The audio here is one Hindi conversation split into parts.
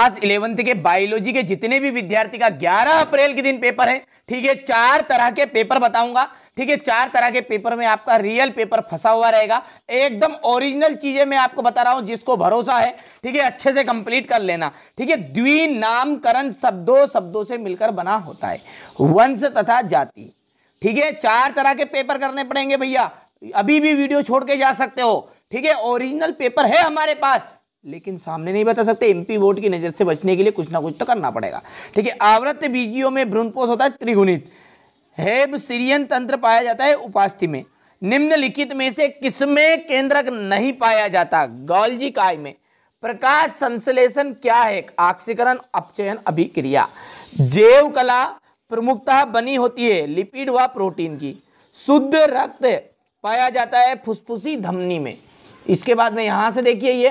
क्लास इलेवंथ के बायोलॉजी के जितने भी विद्यार्थी का 11 अप्रैल के दिन पेपर है ठीक है चार तरह के पेपर बताऊंगा ठीक है चार तरह के पेपर में आपका रियल पेपर फंसा हुआ रहेगा एकदम ओरिजिनल चीजें मैं आपको बता रहा हूं जिसको भरोसा है ठीक है अच्छे से कंप्लीट कर लेना ठीक है नामकरण शब्दों शब्दों से मिलकर बना होता है वंश तथा जाति ठीक है चार तरह के पेपर करने पड़ेंगे भैया अभी भी वीडियो छोड़ के जा सकते हो ठीक है ओरिजिनल पेपर है हमारे पास लेकिन सामने नहीं बता सकते एमपी वोट की नज़र से बचने के लिए कुछ ना कुछ तो करना पड़ेगा ठीक है आवृत्त बीजियों में भ्रूणपोष होता है त्रिगुणित हेब सीरियन तंत्र पाया जाता है उपास्थि में निम्नलिखित में से किसमें केंद्रक नहीं पाया जाता गौलजी काय में प्रकाश संश्लेषण क्या है आक्सीकरण अपचयन अभिक्रिया जैव कला प्रमुखता बनी होती है लिपिड व प्रोटीन की शुद्ध रक्त पाया जाता है फुसफुसी धमनी में इसके बाद में यहां से देखिए ये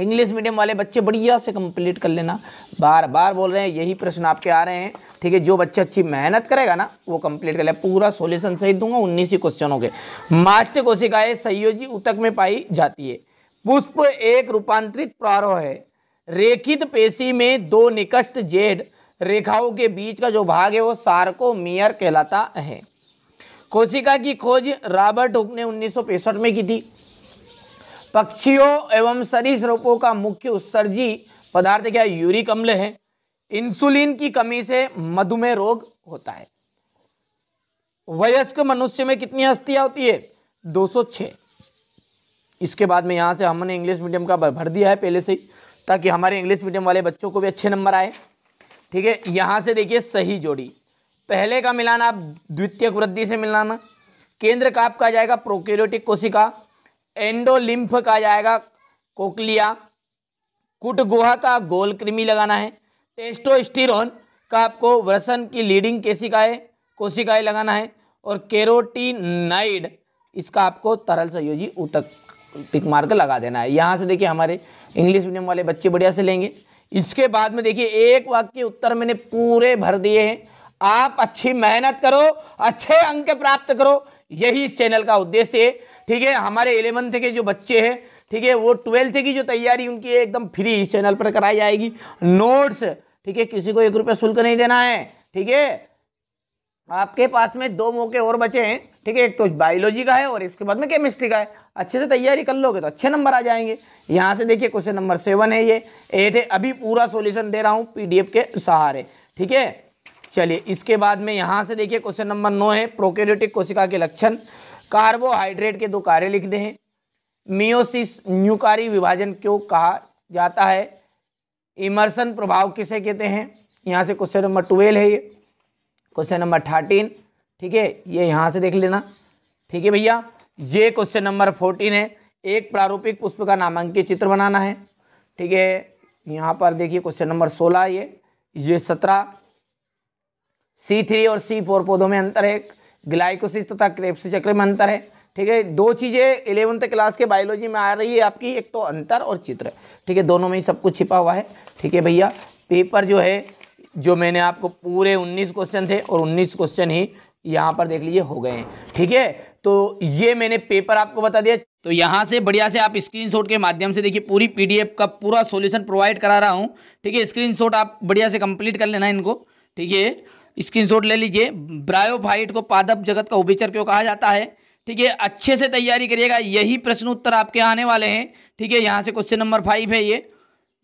इंग्लिश मीडियम वाले बच्चे बढ़िया से कंप्लीट कर लेना बार बार बोल रहे हैं यही प्रश्न आपके आ रहे हैं ठीक है जो बच्चे अच्छी मेहनत करेगा ना वो कंप्लीट कर ले पूरा सोल्यूशन सही दूंगा उन्नीस ही क्वेश्चनों के मास्टर कोशिकाएं संयोजी उतक में पाई जाती है पुष्प एक रूपांतरित प्रारोह है रेखित पेशी में दो निकष्ट जेड रेखाओं के बीच का जो भाग है वो सार्कोमियर कहलाता है कोशिका की खोज रॉबर्ट हुक ने उन्नीस में की थी पक्षियों एवं सरीसृपों का मुख्य उत्सर्जी पदार्थ क्या यूरिक अम्ल है इंसुलिन की कमी से मधुमेह रोग होता है वयस्क मनुष्य में कितनी हस्तियां होती है 206 इसके बाद में यहां से हमने इंग्लिश मीडियम का भर दिया है पहले से ही ताकि हमारे इंग्लिश मीडियम वाले बच्चों को भी अच्छे नंबर आए ठीक है यहां से देखिए सही जोड़ी पहले का मिलाना आप द्वितीय वृद्धि से मिलाना केंद्र का आपका जाएगा प्रोक्योरिटिक कोशिका एंडोलिम्फ कहा जाएगा कोकलिया कुट गुहा का गोल कृमि लगाना है टेस्टोस्टिरोन का आपको वसन की लीडिंग केशिकाएं कोशिकाएं लगाना है और केरोटीनाइड इसका आपको तरल संयोजी उतक टिक मार्क लगा देना है यहाँ से देखिए हमारे इंग्लिश मीडियम वाले बच्चे बढ़िया से लेंगे इसके बाद में देखिए एक वाक्य उत्तर मैंने पूरे भर दिए हैं आप अच्छी मेहनत करो अच्छे अंक प्राप्त करो यही इस चैनल का उद्देश्य है ठीक है हमारे इलेवंथ के जो बच्चे हैं ठीक है वो ट्वेल्थ की जो तैयारी उनकी एकदम फ्री इस चैनल पर कराई जाएगी नोट्स ठीक है किसी को एक रुपया शुल्क नहीं देना है ठीक है आपके पास में दो मौके और बचे हैं ठीक है एक तो बायोलॉजी का है और इसके बाद में केमिस्ट्री का है अच्छे से तैयारी कर लोगे तो अच्छे नंबर आ जाएंगे यहाँ से देखिए क्वेश्चन नंबर सेवन है ये एट है अभी पूरा सॉल्यूशन दे रहा हूँ पीडीएफ के सहारे ठीक है चलिए इसके बाद में यहाँ से देखिए क्वेश्चन नंबर नौ है प्रोकेरेटिक कोशिका के लक्षण कार्बोहाइड्रेट के दो कार्य लिख हैं मियोसिस न्यूकारी विभाजन क्यों कहा जाता है इमर्सन प्रभाव किसे कहते हैं यहाँ से क्वेश्चन नंबर ट्वेल्व है ये क्वेश्चन नंबर थर्टीन ठीक है ये यहाँ से देख लेना ठीक है भैया ये क्वेश्चन नंबर फोर्टीन है एक प्रारूपिक पुष्प का नामांकित चित्र बनाना है ठीक है यहाँ पर देखिए क्वेश्चन नंबर सोलह ये ये सत्रह सी थ्री और सी फोर पौधों में अंतर है ग्लाइकोसिस तथा क्रेप्स चक्र में अंतर है ठीक है दो चीज़ें इलेवंथ क्लास के बायोलॉजी में आ रही है आपकी एक तो अंतर और चित्र ठीक है दोनों में ही सब कुछ छिपा हुआ है ठीक है भैया पेपर जो है जो मैंने आपको पूरे 19 क्वेश्चन थे और 19 क्वेश्चन ही यहाँ पर देख लीजिए हो गए हैं ठीक है तो ये मैंने पेपर आपको बता दिया तो यहाँ से बढ़िया से आप स्क्रीनशॉट के माध्यम से देखिए पूरी पीडीएफ का पूरा सॉल्यूशन प्रोवाइड करा रहा हूँ ठीक है स्क्रीनशॉट आप बढ़िया से कंप्लीट कर लेना इनको ठीक है स्क्रीनशॉट ले लीजिए ब्रायोफाइट को पादप जगत का उभेचर क्यों कहा जाता है ठीक है अच्छे से तैयारी करिएगा यही प्रश्न उत्तर आपके आने वाले हैं ठीक है यहाँ से क्वेश्चन नंबर फाइव है ये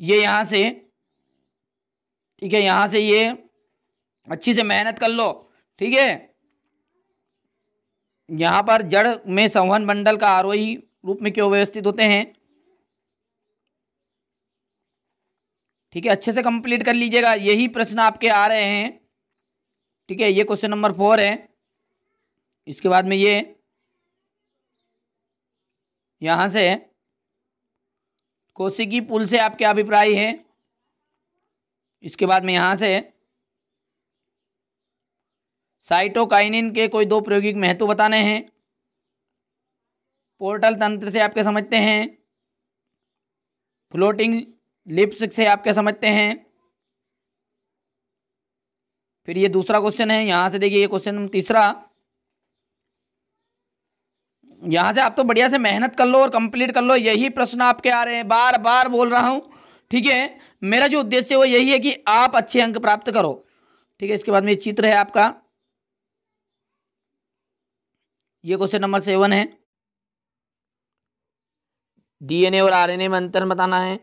ये यहाँ से ठीक है यहाँ से ये अच्छी से मेहनत कर लो ठीक है यहाँ पर जड़ में संवहन मंडल का आरोही रूप में क्यों व्यवस्थित होते हैं ठीक है अच्छे से कंप्लीट कर लीजिएगा यही प्रश्न आपके आ रहे हैं ठीक है ये क्वेश्चन नंबर फोर है इसके बाद में ये यहाँ से कोशिकी पुल से आपके अभिप्राय है इसके बाद में यहाँ से साइटोकाइनिन के कोई दो प्रायोगिक महत्व बताने हैं पोर्टल तंत्र से आप क्या समझते हैं फ्लोटिंग लिप्स से आप क्या समझते हैं फिर ये दूसरा क्वेश्चन है यहाँ से देखिए ये क्वेश्चन तीसरा यहाँ से आप तो बढ़िया से मेहनत कर लो और कंप्लीट कर लो यही प्रश्न आपके आ रहे हैं बार बार बोल रहा हूँ ठीक है मेरा जो उद्देश्य वो यही है कि आप अच्छे अंक प्राप्त करो ठीक है इसके बाद में चित्र है आपका ये क्वेश्चन नंबर सेवन है डीएनए और आरएनए में अंतर बताना है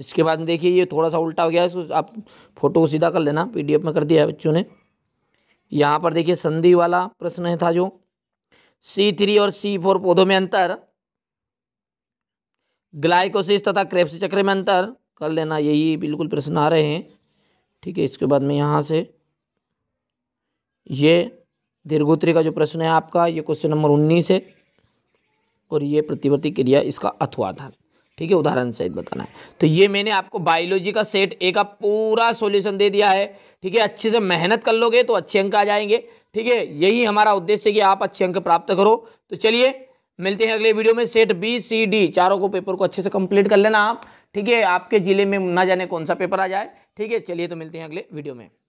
इसके बाद देखिए ये थोड़ा सा उल्टा हो गया है इसको आप फोटो को सीधा कर लेना पीडीएफ में कर दिया है बच्चों ने यहाँ पर देखिए संधि वाला प्रश्न है था जो सी थ्री और सी फोर पौधों में अंतर ग्लाइकोसिस तथा क्रेप्स चक्र में अंतर कर लेना यही बिल्कुल प्रश्न आ रहे हैं ठीक है इसके बाद में यहाँ से ये दीर्घोत्री का जो प्रश्न है आपका ये क्वेश्चन नंबर उन्नीस है और ये प्रतिवर्ती क्रिया इसका अथवा आधार ठीक है उदाहरण सहित बताना है तो ये मैंने आपको बायोलॉजी का सेट ए का पूरा सॉल्यूशन दे दिया है ठीक है अच्छे से मेहनत कर लोगे तो अच्छे अंक आ जाएंगे ठीक है यही हमारा उद्देश्य है कि आप अच्छे अंक प्राप्त करो तो चलिए मिलते हैं अगले वीडियो में सेट बी सी डी चारों को पेपर को अच्छे से कंप्लीट कर लेना आप ठीक है आपके ज़िले में ना जाने कौन सा पेपर आ जाए ठीक है चलिए तो मिलते हैं अगले वीडियो में